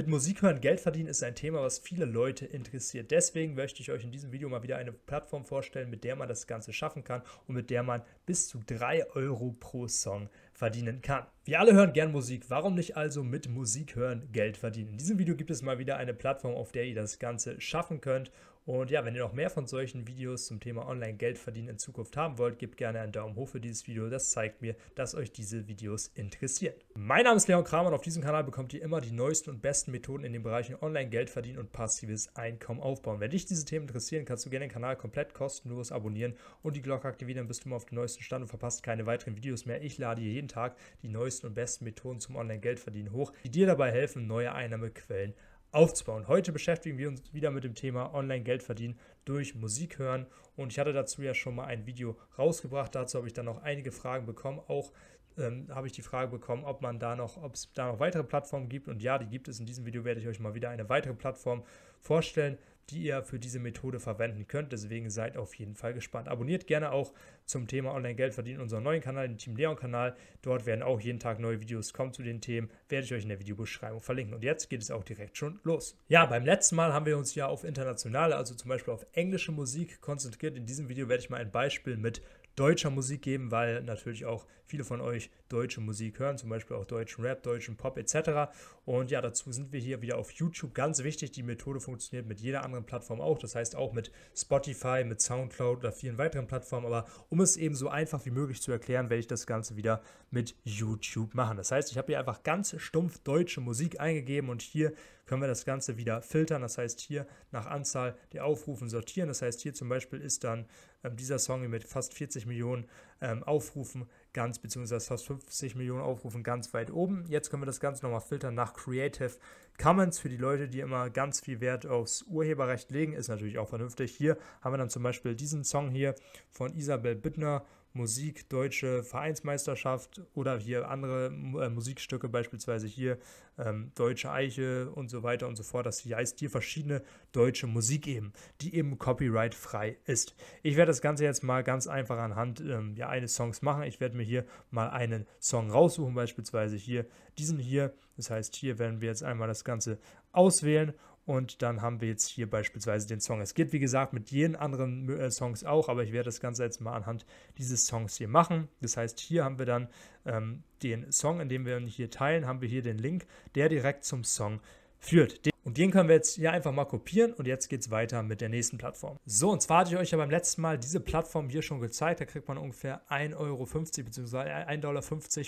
Mit Musik hören Geld verdienen ist ein Thema, was viele Leute interessiert. Deswegen möchte ich euch in diesem Video mal wieder eine Plattform vorstellen, mit der man das Ganze schaffen kann und mit der man bis zu 3 Euro pro Song verdienen kann. Wir alle hören gern Musik, warum nicht also mit Musik hören Geld verdienen? In diesem Video gibt es mal wieder eine Plattform, auf der ihr das Ganze schaffen könnt und ja, wenn ihr noch mehr von solchen Videos zum Thema Online-Geld verdienen in Zukunft haben wollt, gebt gerne einen Daumen hoch für dieses Video. Das zeigt mir, dass euch diese Videos interessieren. Mein Name ist Leon Kramer und auf diesem Kanal bekommt ihr immer die neuesten und besten Methoden in den Bereichen Online-Geld verdienen und passives Einkommen aufbauen. Wenn dich diese Themen interessieren, kannst du gerne den Kanal komplett kostenlos abonnieren und die Glocke aktivieren, dann bist du immer auf dem neuesten Stand und verpasst keine weiteren Videos mehr. Ich lade jeden Tag die neuesten und besten Methoden zum Online-Geld verdienen hoch, die dir dabei helfen, neue Einnahmequellen aufzubauen aufzubauen. Heute beschäftigen wir uns wieder mit dem Thema Online-Geld verdienen durch Musik hören und ich hatte dazu ja schon mal ein Video rausgebracht. Dazu habe ich dann noch einige Fragen bekommen, auch ähm, habe ich die Frage bekommen, ob man da noch, ob es da noch weitere Plattformen gibt und ja, die gibt es. In diesem Video werde ich euch mal wieder eine weitere Plattform vorstellen, die ihr für diese Methode verwenden könnt. Deswegen seid auf jeden Fall gespannt. Abonniert gerne auch zum Thema Online-Geld verdienen unseren neuen Kanal, den Team Leon-Kanal. Dort werden auch jeden Tag neue Videos kommen zu den Themen. Werde ich euch in der Videobeschreibung verlinken. Und jetzt geht es auch direkt schon los. Ja, beim letzten Mal haben wir uns ja auf internationale, also zum Beispiel auf englische Musik konzentriert. In diesem Video werde ich mal ein Beispiel mit deutscher Musik geben, weil natürlich auch viele von euch deutsche Musik hören, zum Beispiel auch deutschen Rap, deutschen Pop etc. Und ja, dazu sind wir hier wieder auf YouTube. Ganz wichtig, die Methode funktioniert mit jeder anderen Plattform auch, das heißt auch mit Spotify, mit SoundCloud oder vielen weiteren Plattformen. Aber um es eben so einfach wie möglich zu erklären, werde ich das Ganze wieder mit YouTube machen. Das heißt, ich habe hier einfach ganz stumpf deutsche Musik eingegeben und hier können wir das Ganze wieder filtern. Das heißt hier nach Anzahl der Aufrufen sortieren. Das heißt hier zum Beispiel ist dann ähm, dieser Song mit fast 40 Millionen ähm, Aufrufen ganz, beziehungsweise fast 50 Millionen Aufrufen ganz weit oben. Jetzt können wir das Ganze nochmal filtern nach Creative Commons für die Leute, die immer ganz viel Wert aufs Urheberrecht legen. Ist natürlich auch vernünftig. Hier haben wir dann zum Beispiel diesen Song hier von Isabel Bittner Musik, deutsche Vereinsmeisterschaft oder hier andere äh, Musikstücke, beispielsweise hier ähm, Deutsche Eiche und so weiter und so fort. Das heißt hier verschiedene deutsche Musik eben, die eben copyright-frei ist. Ich werde das Ganze jetzt mal ganz einfach anhand ähm, ja, eines Songs machen. Ich werde mir hier mal einen Song raussuchen, beispielsweise hier diesen hier. Das heißt, hier werden wir jetzt einmal das Ganze auswählen und dann haben wir jetzt hier beispielsweise den Song. Es geht, wie gesagt, mit jenen anderen äh, Songs auch, aber ich werde das Ganze jetzt mal anhand dieses Songs hier machen. Das heißt, hier haben wir dann ähm, den Song, in dem wir ihn hier teilen, haben wir hier den Link, der direkt zum Song führt. Und den können wir jetzt hier einfach mal kopieren und jetzt geht es weiter mit der nächsten Plattform. So, und zwar hatte ich euch ja beim letzten Mal diese Plattform hier schon gezeigt. Da kriegt man ungefähr 1,50 Euro bzw. 1,50 Dollar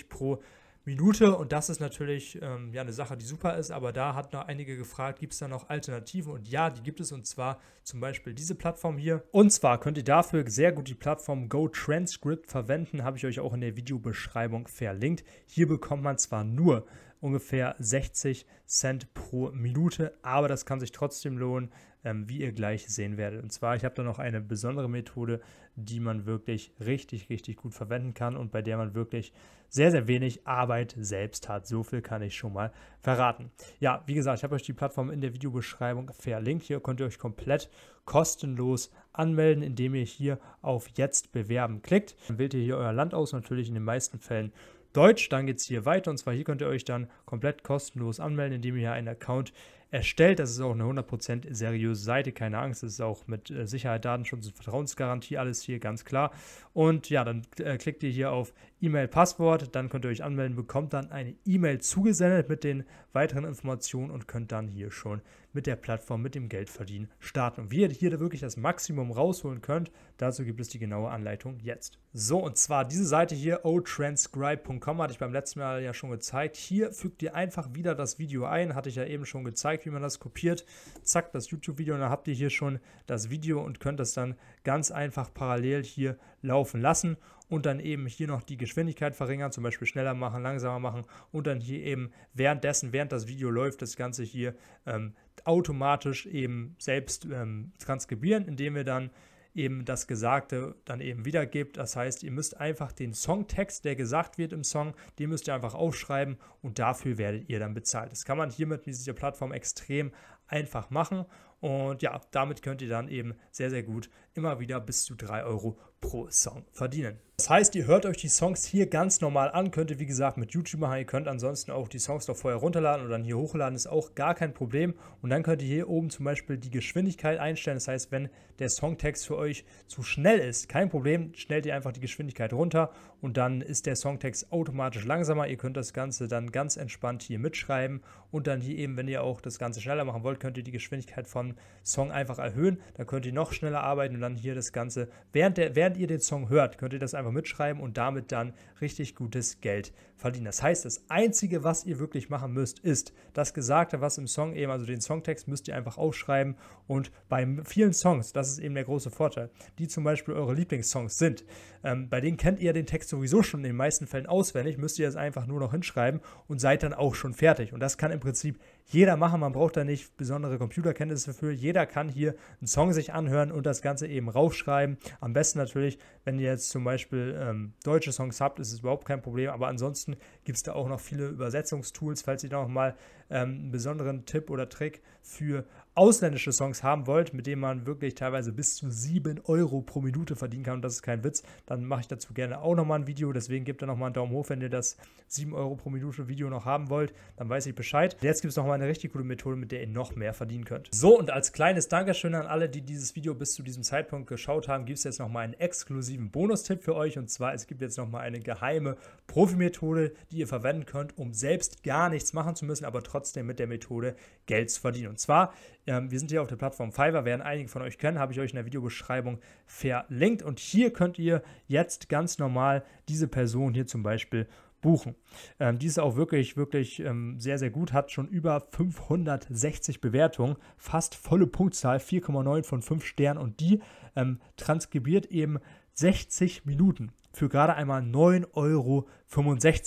pro Minute. Und das ist natürlich ähm, ja eine Sache, die super ist. Aber da hat noch einige gefragt, gibt es da noch Alternativen? Und ja, die gibt es. Und zwar zum Beispiel diese Plattform hier. Und zwar könnt ihr dafür sehr gut die Plattform GoTranscript verwenden. Habe ich euch auch in der Videobeschreibung verlinkt. Hier bekommt man zwar nur ungefähr 60 Cent pro Minute, aber das kann sich trotzdem lohnen, ähm, wie ihr gleich sehen werdet. Und zwar, ich habe da noch eine besondere Methode, die man wirklich richtig, richtig gut verwenden kann und bei der man wirklich sehr, sehr wenig Arbeit selbst hat. So viel kann ich schon mal verraten. Ja, wie gesagt, ich habe euch die Plattform in der Videobeschreibung verlinkt. Hier könnt ihr euch komplett kostenlos anmelden, indem ihr hier auf Jetzt bewerben klickt. Dann wählt ihr hier euer Land aus, natürlich in den meisten Fällen Deutsch. Dann geht es hier weiter und zwar hier könnt ihr euch dann komplett kostenlos anmelden, indem ihr hier einen Account erstellt. Das ist auch eine 100% seriöse Seite, keine Angst. Es ist auch mit äh, Sicherheit, Datenschutz und Vertrauensgarantie alles hier ganz klar. Und ja, dann äh, klickt ihr hier auf E-Mail, Passwort, dann könnt ihr euch anmelden, bekommt dann eine E-Mail zugesendet mit den weiteren Informationen und könnt dann hier schon mit der Plattform, mit dem Geldverdienen starten. Und wie ihr hier wirklich das Maximum rausholen könnt, dazu gibt es die genaue Anleitung jetzt. So, und zwar diese Seite hier, otranscribe.com, hatte ich beim letzten Mal ja schon gezeigt. Hier fügt ihr einfach wieder das Video ein, hatte ich ja eben schon gezeigt, wie man das kopiert. Zack, das YouTube-Video und dann habt ihr hier schon das Video und könnt das dann ganz einfach parallel hier laufen lassen und dann eben hier noch die Geschwindigkeit verringern, zum Beispiel schneller machen, langsamer machen und dann hier eben währenddessen, während das Video läuft, das Ganze hier ähm, automatisch eben selbst ähm, transkribieren, indem wir dann eben das Gesagte dann eben wiedergibt. Das heißt, ihr müsst einfach den Songtext, der gesagt wird im Song, den müsst ihr einfach aufschreiben und dafür werdet ihr dann bezahlt. Das kann man hier mit dieser Plattform extrem einfach machen und ja, damit könnt ihr dann eben sehr, sehr gut immer wieder bis zu 3 Euro pro Song verdienen. Das heißt, ihr hört euch die Songs hier ganz normal an, könnt ihr wie gesagt mit YouTube machen, ihr könnt ansonsten auch die Songs noch vorher runterladen oder dann hier hochladen, ist auch gar kein Problem. Und dann könnt ihr hier oben zum Beispiel die Geschwindigkeit einstellen, das heißt, wenn der Songtext für euch zu schnell ist, kein Problem, schnellt ihr einfach die Geschwindigkeit runter und dann ist der Songtext automatisch langsamer. Ihr könnt das Ganze dann ganz entspannt hier mitschreiben und dann hier eben, wenn ihr auch das Ganze schneller machen wollt, könnt ihr die Geschwindigkeit von Song einfach erhöhen, dann könnt ihr noch schneller arbeiten und dann hier das Ganze, während, der, während ihr den Song hört, könnt ihr das einfach mitschreiben und damit dann richtig gutes Geld verdienen. Das heißt, das Einzige, was ihr wirklich machen müsst, ist das Gesagte, was im Song eben, also den Songtext müsst ihr einfach aufschreiben und bei vielen Songs, das ist eben der große Vorteil, die zum Beispiel eure Lieblingssongs sind, ähm, bei denen kennt ihr den Text sowieso schon in den meisten Fällen auswendig, müsst ihr das einfach nur noch hinschreiben und seid dann auch schon fertig. Und das kann im Prinzip jeder machen, man braucht da nicht besondere Computerkenntnisse für. Jeder kann hier einen Song sich anhören und das Ganze eben raufschreiben. Am besten natürlich, wenn ihr jetzt zum Beispiel ähm, deutsche Songs habt, ist es überhaupt kein Problem. Aber ansonsten gibt es da auch noch viele Übersetzungstools, falls ihr da nochmal ähm, einen besonderen Tipp oder Trick für ausländische Songs haben wollt, mit denen man wirklich teilweise bis zu 7 Euro pro Minute verdienen kann, und das ist kein Witz, dann mache ich dazu gerne auch nochmal ein Video. Deswegen gebt da nochmal einen Daumen hoch, wenn ihr das 7 Euro pro Minute Video noch haben wollt, dann weiß ich Bescheid. Jetzt gibt es nochmal eine richtig coole Methode, mit der ihr noch mehr verdienen könnt. So, und als kleines Dankeschön an alle, die dieses Video bis zu diesem Zeitpunkt geschaut haben, gibt es jetzt nochmal einen exklusiven Bonustipp für euch. Und zwar, es gibt jetzt nochmal eine geheime Profi-Methode, die ihr verwenden könnt, um selbst gar nichts machen zu müssen, aber trotzdem mit der Methode Geld zu verdienen. Und zwar ähm, wir sind hier auf der Plattform Fiverr, werden einige von euch kennen, habe ich euch in der Videobeschreibung verlinkt. Und hier könnt ihr jetzt ganz normal diese Person hier zum Beispiel buchen. Ähm, die ist auch wirklich, wirklich ähm, sehr, sehr gut, hat schon über 560 Bewertungen, fast volle Punktzahl, 4,9 von 5 Sternen und die ähm, transkribiert eben 60 Minuten für gerade einmal 9,65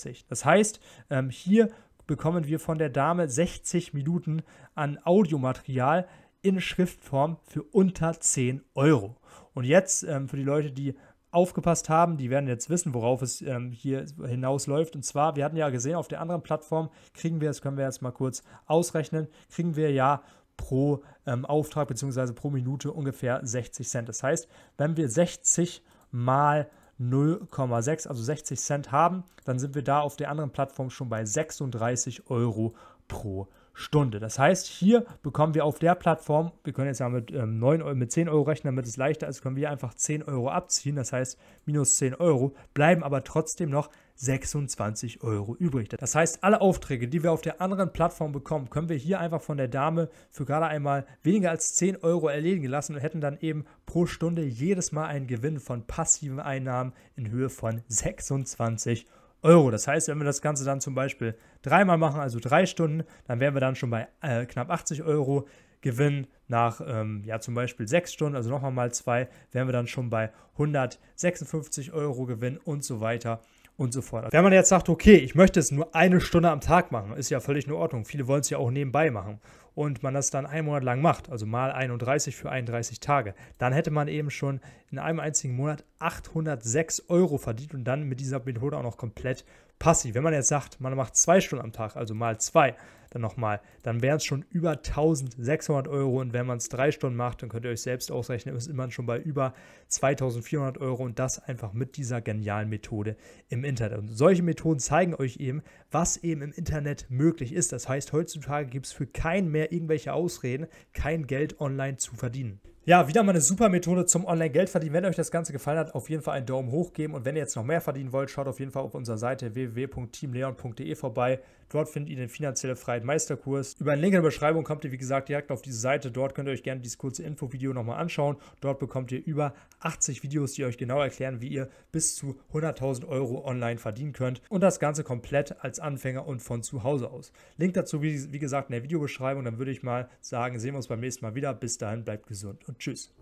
Euro. Das heißt, ähm, hier bekommen wir von der Dame 60 Minuten an Audiomaterial in Schriftform für unter 10 Euro. Und jetzt ähm, für die Leute, die aufgepasst haben, die werden jetzt wissen, worauf es ähm, hier hinausläuft. Und zwar, wir hatten ja gesehen, auf der anderen Plattform kriegen wir, das können wir jetzt mal kurz ausrechnen, kriegen wir ja pro ähm, Auftrag bzw. pro Minute ungefähr 60 Cent. Das heißt, wenn wir 60 mal 0,6, also 60 Cent haben, dann sind wir da auf der anderen Plattform schon bei 36 Euro pro Stunde. Das heißt, hier bekommen wir auf der Plattform, wir können jetzt ja mit, ähm, 9, Euro, mit 10 Euro rechnen, damit es leichter ist, können wir einfach 10 Euro abziehen, das heißt minus 10 Euro, bleiben aber trotzdem noch 26 Euro übrig. Das heißt, alle Aufträge, die wir auf der anderen Plattform bekommen, können wir hier einfach von der Dame für gerade einmal weniger als 10 Euro erledigen lassen und hätten dann eben pro Stunde jedes Mal einen Gewinn von passiven Einnahmen in Höhe von 26 Euro. Euro. Das heißt, wenn wir das Ganze dann zum Beispiel dreimal machen, also drei Stunden, dann wären wir dann schon bei äh, knapp 80 Euro. Gewinn nach ähm, ja, zum Beispiel sechs Stunden, also nochmal mal zwei, wären wir dann schon bei 156 Euro Gewinn und so weiter und so fort. Wenn man jetzt sagt, okay, ich möchte es nur eine Stunde am Tag machen, ist ja völlig in Ordnung. Viele wollen es ja auch nebenbei machen und man das dann einen Monat lang macht, also mal 31 für 31 Tage, dann hätte man eben schon in einem einzigen Monat 806 Euro verdient und dann mit dieser Methode auch noch komplett passiv. Wenn man jetzt sagt, man macht zwei Stunden am Tag, also mal zwei, dann nochmal, dann wären es schon über 1600 Euro und wenn man es drei Stunden macht, dann könnt ihr euch selbst ausrechnen, ist man schon bei über 2400 Euro und das einfach mit dieser genialen Methode im Internet. Und solche Methoden zeigen euch eben, was eben im Internet möglich ist. Das heißt, heutzutage gibt es für keinen mehr mehr irgendwelche Ausreden, kein Geld online zu verdienen. Ja, wieder mal eine super Methode zum Online-Geld verdienen. Wenn euch das Ganze gefallen hat, auf jeden Fall einen Daumen hoch geben. Und wenn ihr jetzt noch mehr verdienen wollt, schaut auf jeden Fall auf unserer Seite www.teamleon.de vorbei. Dort findet ihr den finanzielle Freiheit Meisterkurs. Über einen Link in der Beschreibung kommt ihr, wie gesagt, direkt auf diese Seite. Dort könnt ihr euch gerne dieses kurze Infovideo nochmal anschauen. Dort bekommt ihr über 80 Videos, die euch genau erklären, wie ihr bis zu 100.000 Euro online verdienen könnt. Und das Ganze komplett als Anfänger und von zu Hause aus. Link dazu, wie, wie gesagt, in der Videobeschreibung. Dann würde ich mal sagen, sehen wir uns beim nächsten Mal wieder. Bis dahin, bleibt gesund und Tschüss.